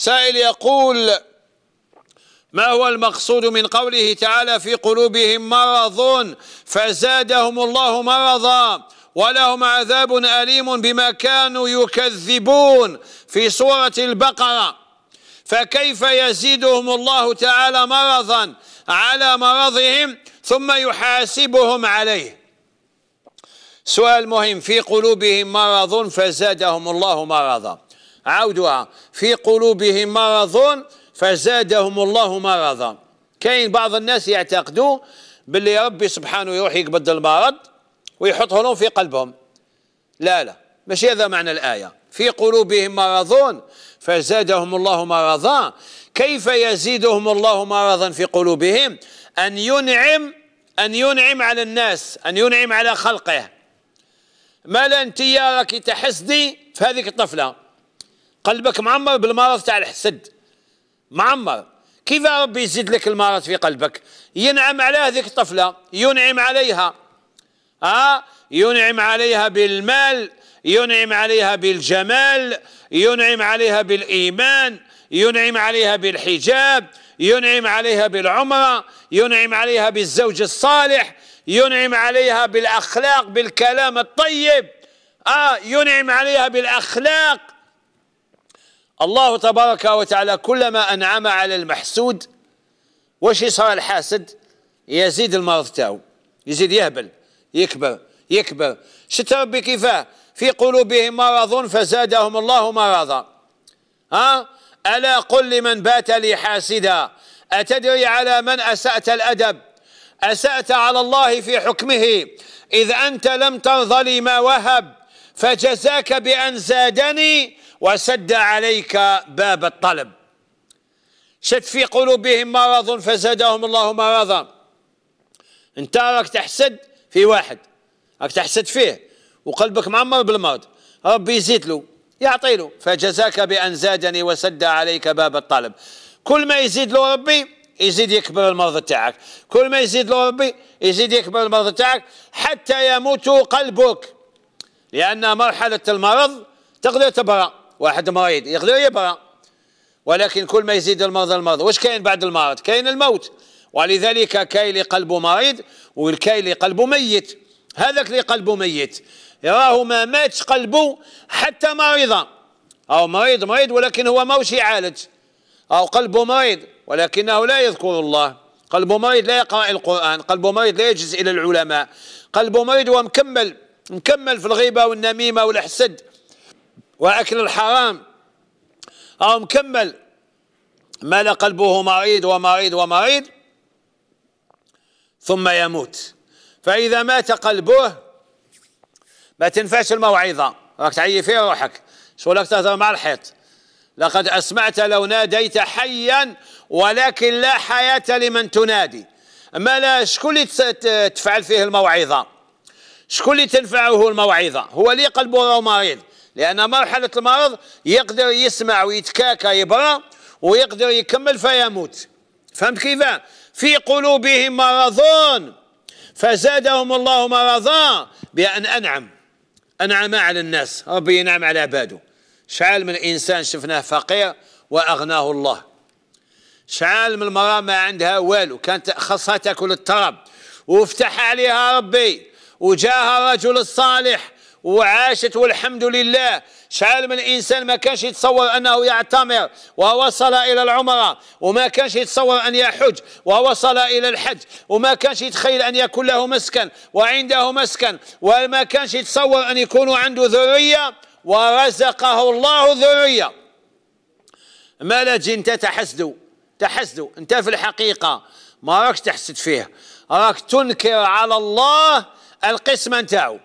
سائل يقول ما هو المقصود من قوله تعالى في قلوبهم مرض فزادهم الله مرضا ولهم عذاب أليم بما كانوا يكذبون في سورة البقرة فكيف يزيدهم الله تعالى مرضا على مرضهم ثم يحاسبهم عليه سؤال مهم في قلوبهم مرض فزادهم الله مرضا عاودوها في قلوبهم مرض فزادهم الله مرضا كاين بعض الناس يعتقدوا باللي ربي سبحانه يروح يقبض المرض ويحطه لهم في قلبهم لا لا ماشي هذا معنى الآية في قلوبهم مرض فزادهم الله مرضا كيف يزيدهم الله مرضا في قلوبهم أن ينعم أن ينعم على الناس أن ينعم على خلقه لا انت يا راكي تحسدي في هذيك الطفلة قلبك معمر بالمرض تاع الحسد معمر كيف ربي يزيد لك المرض في قلبك ينعم على هذيك الطفلة ينعم عليها آه ينعم عليها بالمال ينعم عليها بالجمال ينعم عليها بالإيمان ينعم عليها بالحجاب ينعم عليها بالعمرة ينعم عليها بالزوج الصالح ينعم عليها بالأخلاق بالكلام الطيب آه ينعم عليها بالأخلاق الله تبارك وتعالى كلما أنعم على المحسود وش يصير الحاسد يزيد المرض تاو يزيد يهبل يكبر يكبر شت ربي كيفاه في قلوبهم مرض فزادهم الله مرضا ها ألا قل لمن بات لي حاسدا أتدري على من أسأت الأدب أسأت على الله في حكمه إذ أنت لم ترضى لي ما وهب فجزاك بأن زادني وسد عليك باب الطلب شد في قلوبهم مرض فزادهم الله مرضا انت راك تحسد في واحد راك تحسد فيه وقلبك معمر بالمرض ربي يزيد له يعطي له فجزاك بأن زادني وسد عليك باب الطلب كل ما يزيد له ربي يزيد يكبر المرض تاعك كل ما يزيد له ربي يزيد يكبر المرض تاعك حتى يموت قلبك لأن مرحلة المرض تقدر تبرأ واحد مريض يقدر يبرا ولكن كل ما يزيد المرض المرض واش كاين بعد المرض كاين الموت ولذلك كاين اللي قلبه مريض والكاين اللي قلبه ميت هذاك اللي قلبه ميت يراه ما ماتش قلبه حتى مريضا او مريض مريض ولكن هو ماوش يعالج او قلبه مريض ولكنه لا يذكر الله قلبه مريض لا يقرأ القرآن قلبه مريض لا يجلس إلى العلماء قلبه مريض ومكمل مكمل في الغيبة والنميمة والحسد وأكل الحرام أو مكمل مال قلبه مريض ومريض ومريض ثم يموت فإذا مات قلبه ما تنفعش الموعظة راك تعيي فيه روحك شو لك تهضر مع الحيط لقد أسمعت لو ناديت حيا ولكن لا حياة لمن تنادي ما لا شكون اللي تفعل فيه الموعظة شكون اللي تنفعه الموعظة هو اللي قلبه مريض لأن مرحلة المرض يقدر يسمع ويتكاكا يبرى ويقدر يكمل فيموت فهمت كيف في قلوبهم مرضون فزادهم الله مرضا بأن أنعم أنعم على الناس ربي ينعم على عباده شعال من إنسان شفناه فقير وأغناه الله شعال من المرأة ما عندها والو كانت خاصها تاكل التراب وفتح عليها ربي وجاها رجل الصالح وعاشت والحمد لله شحال من انسان ما كانش يتصور انه يعتمر ووصل الى العمره وما كانش يتصور ان يحج ووصل الى الحج وما كانش يتخيل ان يكون له مسكن وعنده مسكن وما كانش يتصور ان يكون عنده ذريه ورزقه الله ذريه ما لا جي انت تحسدوا تحسدوا انت في الحقيقه ما راكش تحسد فيه راك تنكر على الله القسمه نتاعو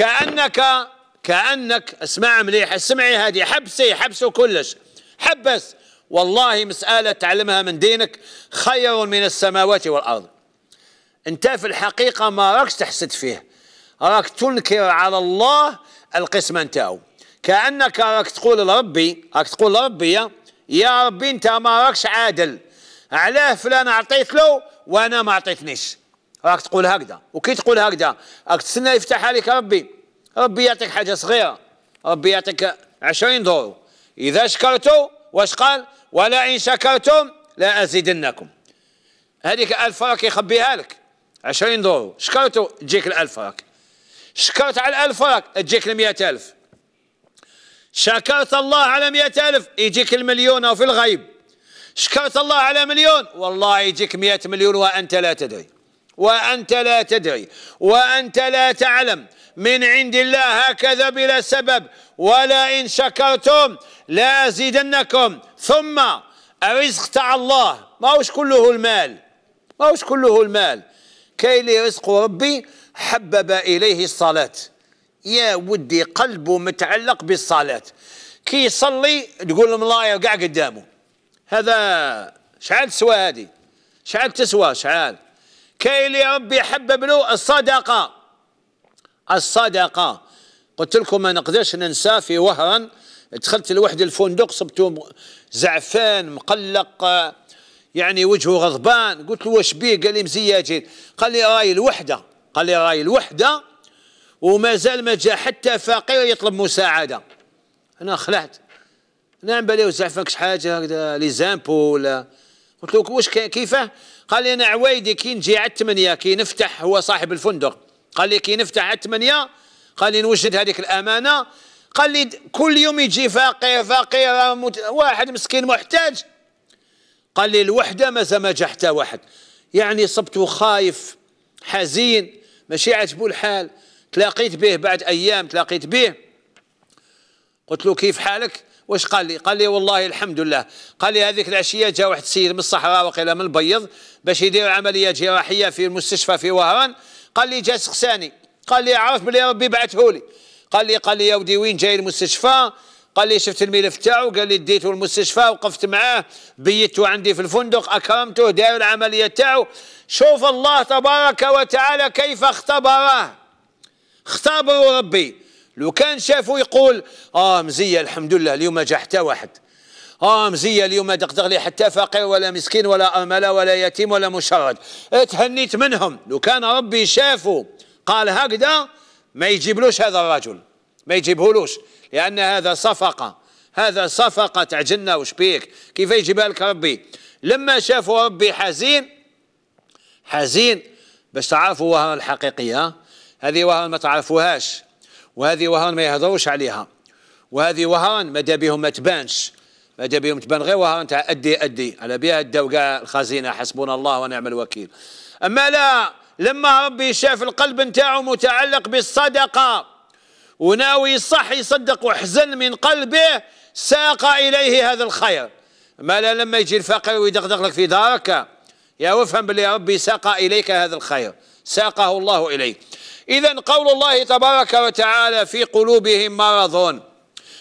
كأنك كأنك اسمع مليح اسمعي هذه حبسي حبسه كلش حبس والله مسألة تعلمها من دينك خير من السماوات والأرض انت في الحقيقة ما راكش تحسد فيه راك تنكر على الله القسمة نتاعو كأنك راك تقول لربي راك تقول لربي يا, يا ربي انت ما راكش عادل علاه فلان عطيت له وانا ما عطيتنيش راك تقول هكذا وكي تقول هكذا راك تسنى يفتح عليك ربي ربي يعطيك حاجه صغيره ربي يعطيك 20 دور اذا شكرتوا واش قال ولا ان شكرتم لا ازيدنكم هذيك 1000 راك يخبيها لك 20 دور شكرتوا تجيك ال 1000 راك شكرت على ال 1000 راك تجيك ال 100000 شكرت الله على 100000 يجيك المليون او في الغيب شكرت الله على مليون والله يجيك 100 مليون وانت لا تدري وأنت لا تدري وأنت لا تعلم من عند الله هكذا بلا سبب ولا إن شكرتم لأزيدنكم ثم الرزق تاع الله ماهوش كله المال ماهوش كله المال كي لي رزق ربي حبب إليه الصلاة يا ودي قلبه متعلق بالصلاة كي يصلي تقول ملاير كاع قدامه هذا شعال تسوى هذه شعال تسوى شعال كي ربي يحبب له الصدقة الصدقة قلت لكم ما نقدرش ننسى في وهران دخلت لوحدي الفندق صبتو زعفان مقلق يعني وجهه غضبان قلت له واش بيه قال لي مزياجين قال لي راي الوحدة قال لي راي الوحدة ومازال ما جاء حتى فقير يطلب مساعدة أنا خلعت أنا بالي وزعفان كش حاجة هكذا لي زامبو ولا قلت له واش كيفاه قال لي انا عوايدي كي نجي على الثمانيه كي نفتح هو صاحب الفندق قال لي كي نفتح على الثمانيه قال لي نوجد هذيك الامانه قال لي كل يوم يجي فقير فقير واحد مسكين محتاج قال لي الوحده مازال ما جا حتى واحد يعني صبته خايف حزين ماشي عاجبو الحال تلاقيت به بعد ايام تلاقيت به قلت له كيف حالك واش قال لي قال لي والله الحمد لله قال لي هذيك العشيه جاء واحد السيد من الصحراء وقيل من البيض باش يدير عمليه جراحيه في المستشفى في وهران قال لي جا سقساني قال لي عرف بلي ربي بعثه لي قال لي قال لي يا ودي وين جاي المستشفى قال لي شفت الملف تاعو قال لي ديته المستشفى وقفت معاه بيته عندي في الفندق اكرمته دار العمليه تاعو شوف الله تبارك وتعالى كيف اختبره اختبروا ربي لو كان شافو يقول اه مزيه الحمد لله اليوم جا حتى واحد اه مزيه اليوم دقدق لي حتى فقير ولا مسكين ولا امل ولا يتيم ولا مشرد تهنيت منهم لو كان ربي شافو قال هكذا ما يجيبلوش هذا الرجل ما يجيبهولوش لان هذا صفقه هذا صفقه تاع جنه وش بيك كيف يجيبها لك ربي لما شافوا ربي حزين حزين باش تعرفوا وهران الحقيقيه هذه وهران ما تعرفوهاش وهذه وهان ما يهضروش عليها وهذه وهان ما بهم ما تبانش ما بهم تبان غير وهان تاع ادي ادي على بها داو كاع الخزينه حسبنا الله ونعم الوكيل اما لا لما ربي شاف القلب نتاعو متعلق بالصدقه وناوي صح يصدق وحزن من قلبه ساق اليه هذا الخير ما لا لما يجي الفقير ويدغدغ لك في دارك يا وافهم باللي ربي ساق اليك هذا الخير ساقه الله اليك إذا قول الله تبارك وتعالى في قلوبهم مرض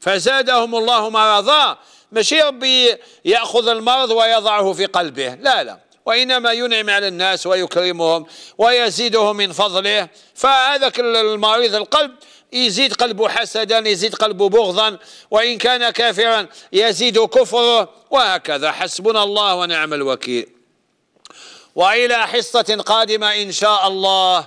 فزادهم الله مرضا ماشي ربي يأخذ المرض ويضعه في قلبه لا لا وإنما ينعم على الناس ويكرمهم ويزيدهم من فضله فهذاك المريض القلب يزيد قلبه حسدا يزيد قلبه بغضا وإن كان كافرا يزيد كفره وهكذا حسبنا الله ونعم الوكيل وإلى حصة قادمة إن شاء الله